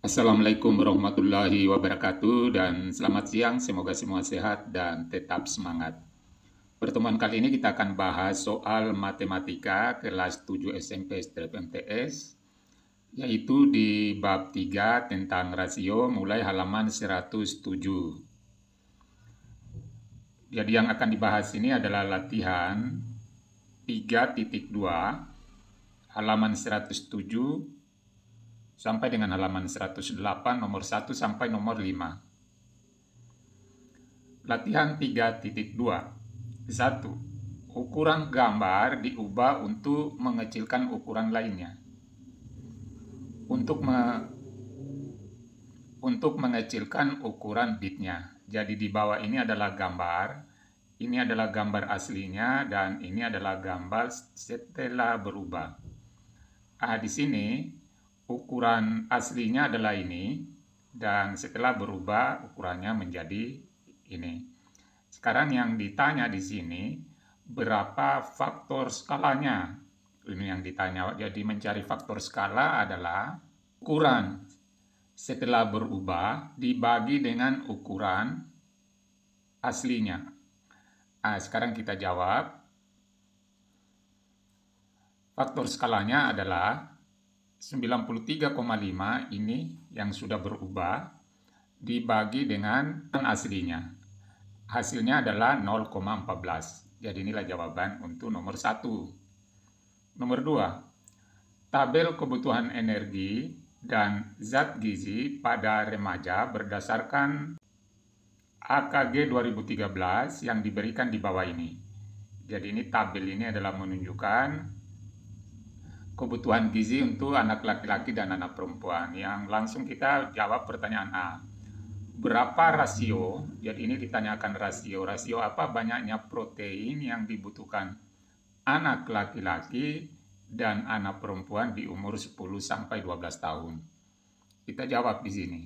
Assalamualaikum warahmatullahi wabarakatuh dan selamat siang. Semoga semua sehat dan tetap semangat. Pertemuan kali ini kita akan bahas soal matematika kelas 7 SMP strip MTS yaitu di bab 3 tentang rasio mulai halaman 107. Jadi yang akan dibahas ini adalah latihan 3.2 halaman 107 sampai dengan halaman 108 nomor 1 sampai nomor 5. Latihan 3.2 1. Ukuran gambar diubah untuk mengecilkan ukuran lainnya. Untuk me untuk mengecilkan ukuran bitnya. Jadi di bawah ini adalah gambar, ini adalah gambar aslinya, dan ini adalah gambar setelah berubah. Ah, di sini ukuran aslinya adalah ini dan setelah berubah ukurannya menjadi ini. Sekarang yang ditanya di sini berapa faktor skalanya? Ini yang ditanya. Jadi mencari faktor skala adalah ukuran setelah berubah dibagi dengan ukuran aslinya. Nah, sekarang kita jawab. Faktor skalanya adalah 93,5 ini yang sudah berubah dibagi dengan aslinya. Hasilnya adalah 0,14. Jadi inilah jawaban untuk nomor 1. Nomor 2. Tabel kebutuhan energi dan zat gizi pada remaja berdasarkan AKG 2013 yang diberikan di bawah ini. Jadi ini tabel ini adalah menunjukkan kebutuhan gizi untuk anak laki-laki dan anak perempuan yang langsung kita jawab pertanyaan A. Berapa rasio? Jadi ini ditanyakan rasio. Rasio apa banyaknya protein yang dibutuhkan anak laki-laki dan anak perempuan di umur 10 sampai 12 tahun. Kita jawab di sini.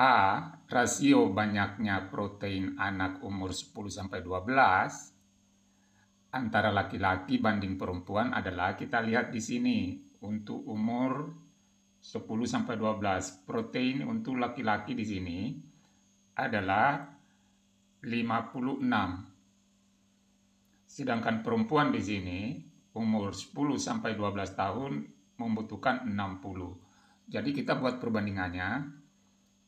A. Rasio banyaknya protein anak umur 10 sampai 12 antara laki-laki banding perempuan adalah kita lihat di sini untuk umur 10 sampai 12. Protein untuk laki-laki di sini adalah 56. Sedangkan perempuan di sini umur 10 sampai 12 tahun membutuhkan 60. Jadi kita buat perbandingannya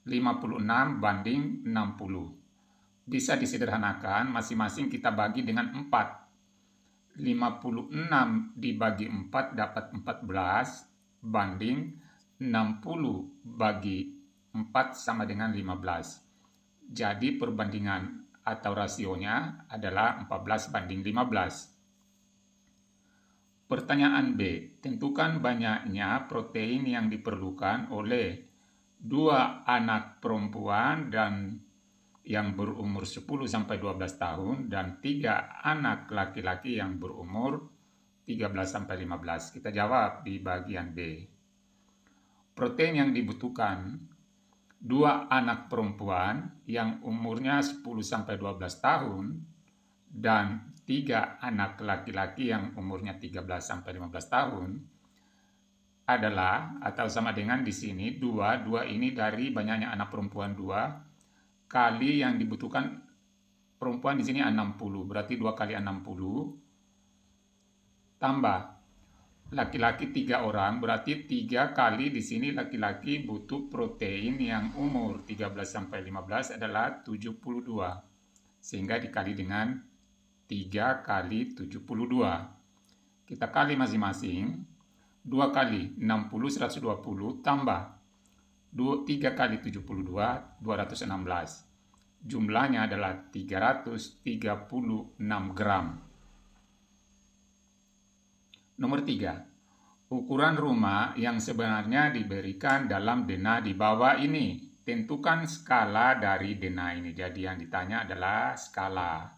56 banding 60. Bisa disederhanakan masing-masing kita bagi dengan 4 56 dibagi 4 dapat 14 banding 60 bagi 4 sama dengan 15. Jadi perbandingan atau rasionya adalah 14 banding 15. Pertanyaan B, tentukan banyaknya protein yang diperlukan oleh dua anak perempuan dan yang berumur 10 sampai 12 tahun dan tiga anak laki-laki yang berumur 13 sampai 15. Kita jawab di bagian B. Protein yang dibutuhkan dua anak perempuan yang umurnya 10 sampai 12 tahun dan tiga anak laki-laki yang umurnya 13 sampai 15 tahun adalah atau sama dengan di sini dua dua ini dari banyaknya anak perempuan dua kali yang dibutuhkan perempuan di sini 60, berarti 2 kali 60. Tambah laki-laki 3 orang, berarti 3 kali di sini laki-laki butuh protein yang umur 13 sampai 15 adalah 72. Sehingga dikali dengan 3 kali 72. Kita kali masing-masing 2 kali 60 120 tambah dua 3 kali 72, 216. Jumlahnya adalah 336 gram. Nomor 3. Ukuran rumah yang sebenarnya diberikan dalam dena di bawah ini. Tentukan skala dari dena ini. Jadi yang ditanya adalah skala.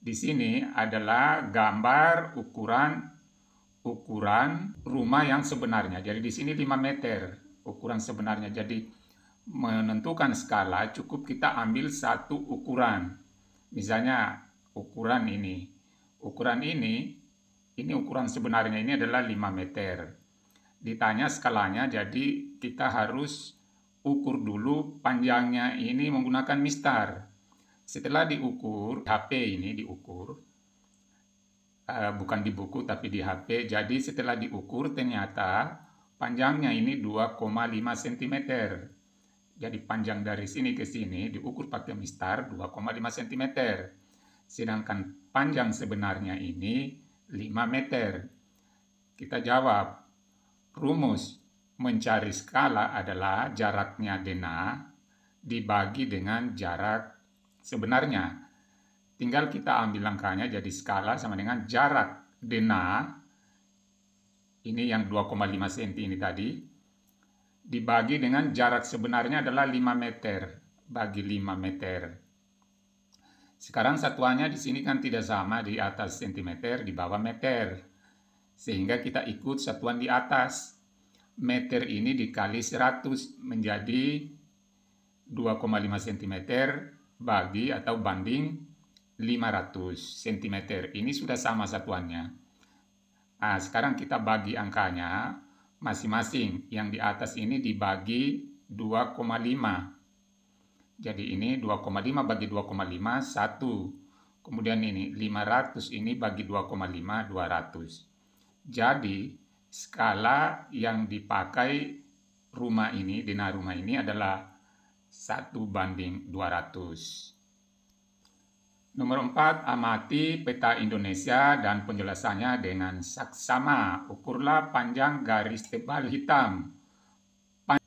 Di sini adalah gambar ukuran ukuran rumah yang sebenarnya. Jadi di sini 5 meter ukuran sebenarnya. Jadi menentukan skala cukup kita ambil satu ukuran. Misalnya ukuran ini. Ukuran ini, ini ukuran sebenarnya ini adalah 5 meter. Ditanya skalanya, jadi kita harus ukur dulu panjangnya ini menggunakan mistar. Setelah diukur, HP ini diukur, eh, bukan di buku tapi di HP. Jadi setelah diukur ternyata Panjangnya ini 2,5 cm. Jadi panjang dari sini ke sini diukur pakai mistar 2,5 cm. Sedangkan panjang sebenarnya ini 5 meter. Kita jawab, rumus mencari skala adalah jaraknya dena dibagi dengan jarak sebenarnya. Tinggal kita ambil langkahnya jadi skala sama dengan jarak dena ini yang 2,5 cm ini tadi, dibagi dengan jarak sebenarnya adalah 5 meter bagi 5 meter. Sekarang satuannya di sini kan tidak sama di atas cm, di bawah meter. Sehingga kita ikut satuan di atas. Meter ini dikali 100 menjadi 2,5 cm bagi atau banding 500 cm. Ini sudah sama satuannya. Nah, sekarang kita bagi angkanya masing-masing. Yang di atas ini dibagi 2,5. Jadi ini 2,5 bagi 2,5, 1. Kemudian ini 500 ini bagi 2,5, 200. Jadi skala yang dipakai rumah ini, dinar rumah ini adalah 1 banding 200. Nomor empat amati peta Indonesia dan penjelasannya dengan saksama. Ukurlah panjang garis tebal hitam.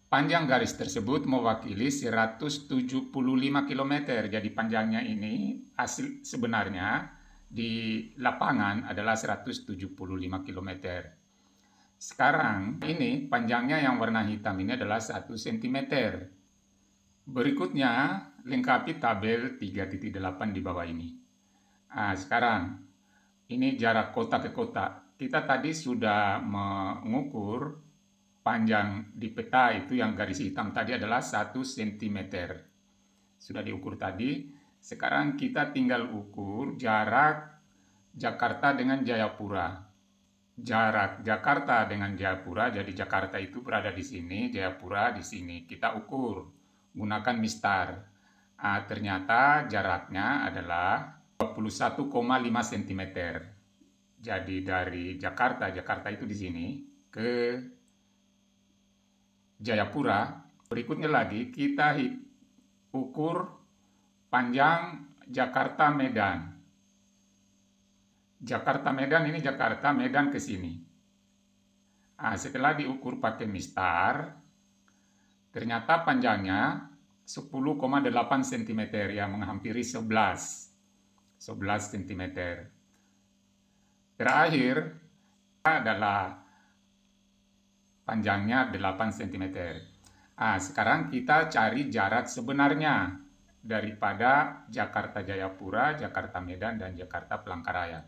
Panjang garis tersebut mewakili 175 km. Jadi panjangnya ini hasil sebenarnya di lapangan adalah 175 km. Sekarang ini panjangnya yang warna hitam ini adalah 1 cm. Berikutnya lengkapi tabel 3.8 di bawah ini. Nah, sekarang, ini jarak kota ke kota. Kita tadi sudah mengukur panjang di peta itu yang garis hitam tadi adalah 1 cm. Sudah diukur tadi. Sekarang kita tinggal ukur jarak Jakarta dengan Jayapura. Jarak Jakarta dengan Jayapura, jadi Jakarta itu berada di sini, Jayapura di sini. Kita ukur gunakan mistar. Nah, ternyata jaraknya adalah 21,5 cm. Jadi dari Jakarta, Jakarta itu di sini, ke Jayapura. Berikutnya lagi kita ukur panjang Jakarta Medan. Jakarta Medan ini Jakarta Medan ke sini. Nah, setelah diukur pakai mistar, ternyata panjangnya 10,8 cm ya menghampiri 11 11 cm terakhir adalah panjangnya 8 cm nah, sekarang kita cari jarak sebenarnya daripada Jakarta Jayapura, Jakarta Medan, dan Jakarta Pelangkaraya.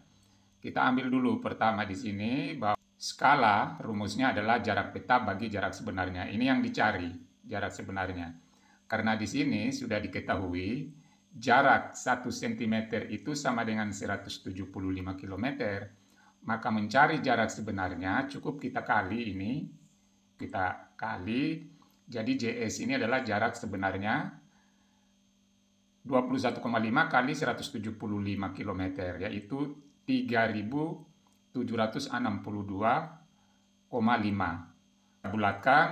Kita ambil dulu pertama di sini bahwa skala rumusnya adalah jarak peta bagi jarak sebenarnya. Ini yang dicari, jarak sebenarnya. Karena di sini sudah diketahui jarak 1 cm itu sama dengan 175 km. Maka mencari jarak sebenarnya cukup kita kali ini. Kita kali. Jadi JS ini adalah jarak sebenarnya 21,5 kali 175 km, yaitu 3762,5. Bulatkan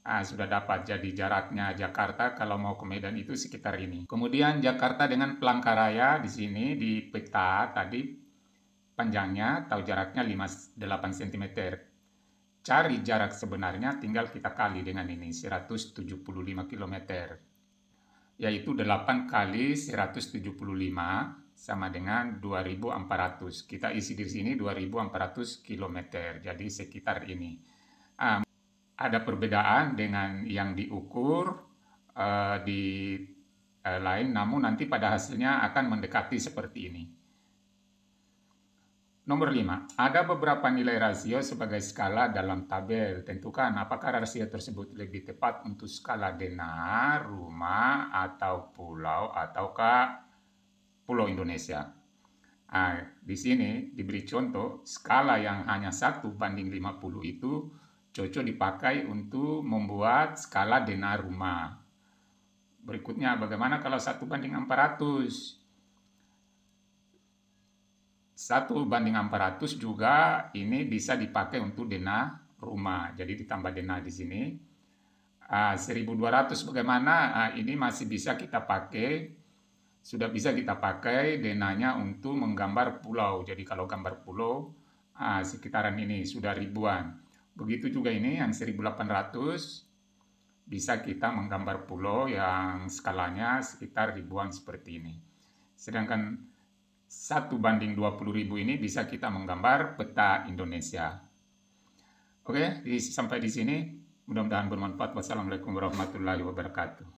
Ah, sudah dapat. Jadi jaraknya Jakarta kalau mau ke Medan itu sekitar ini. Kemudian Jakarta dengan Pelangkaraya di sini di peta tadi panjangnya atau jaraknya 58 cm. Cari jarak sebenarnya tinggal kita kali dengan ini 175 km. Yaitu 8 kali 175 sama dengan 2400. Kita isi di sini 2400 km. Jadi sekitar ini. Um, ada perbedaan dengan yang diukur uh, di uh, lain, namun nanti pada hasilnya akan mendekati seperti ini. Nomor 5. Ada beberapa nilai rasio sebagai skala dalam tabel. Tentukan apakah rasio tersebut lebih tepat untuk skala denar, rumah, atau pulau, ataukah pulau Indonesia. Nah, di sini diberi contoh skala yang hanya satu banding 50 itu cocok dipakai untuk membuat skala denar rumah. Berikutnya, bagaimana kalau satu banding 400? Satu banding 400 juga ini bisa dipakai untuk denar rumah. Jadi ditambah denar di sini. Uh, ah, 1200 bagaimana? Ah, ini masih bisa kita pakai. Sudah bisa kita pakai denanya untuk menggambar pulau. Jadi kalau gambar pulau ah, sekitaran ini sudah ribuan. Begitu juga ini yang 1800 bisa kita menggambar pulau yang skalanya sekitar ribuan seperti ini. Sedangkan satu banding 20 ribu ini bisa kita menggambar peta Indonesia. Oke, sampai di sini. Mudah-mudahan bermanfaat. Wassalamualaikum warahmatullahi wabarakatuh.